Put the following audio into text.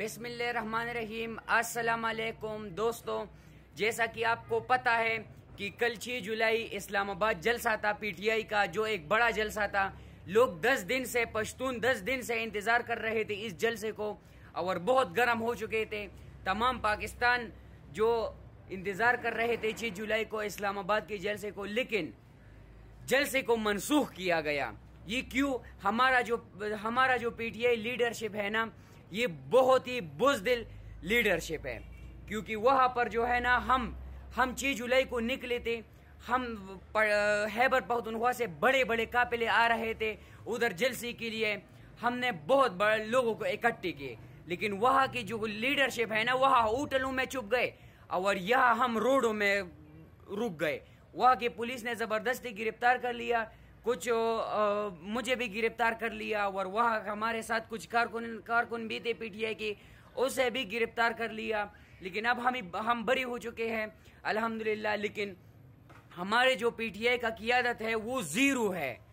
रहीम असलकुम दोस्तों जैसा कि आपको पता है कि कल छः जुलाई इस्लामाबाद जलसा था पीटीआई का जो एक बड़ा जलसा था लोग 10 दिन से पश्तून 10 दिन से इंतज़ार कर रहे थे इस जलसे को और बहुत गर्म हो चुके थे तमाम पाकिस्तान जो इंतज़ार कर रहे थे छः जुलाई को इस्लामाबाद के जलसे को लेकिन जलसे को मनसूख किया गया ये क्यों हमारा जो हमारा जो आई लीडरशिप है ना ये बहुत ही बुजदिल लीडरशिप है क्योंकि वहाँ पर जो है ना हम हम छः जुलाई को निकले थे हम हैबर पख्तनख्वा से बड़े बड़े काफिले आ रहे थे उधर जलसी के लिए हमने बहुत बड़े लोगों को इकट्ठे किए लेकिन वहाँ की जो लीडरशिप है ना वहाँ होटलों में छुप गए और यहाँ हम रोडों में रुक गए वहाँ की पुलिस ने ज़बरदस्ती गिरफ्तार कर लिया कुछ मुझे भी गिरफ्तार कर लिया और वह हमारे साथ कुछ कारकुन कारकुन भी थे पीटीआई की उसे भी गिरफ्तार कर लिया लेकिन अब हम हम बरी हो चुके हैं अल्हम्दुलिल्लाह लेकिन हमारे जो पीटीआई का कियादत है वो ज़ीरो है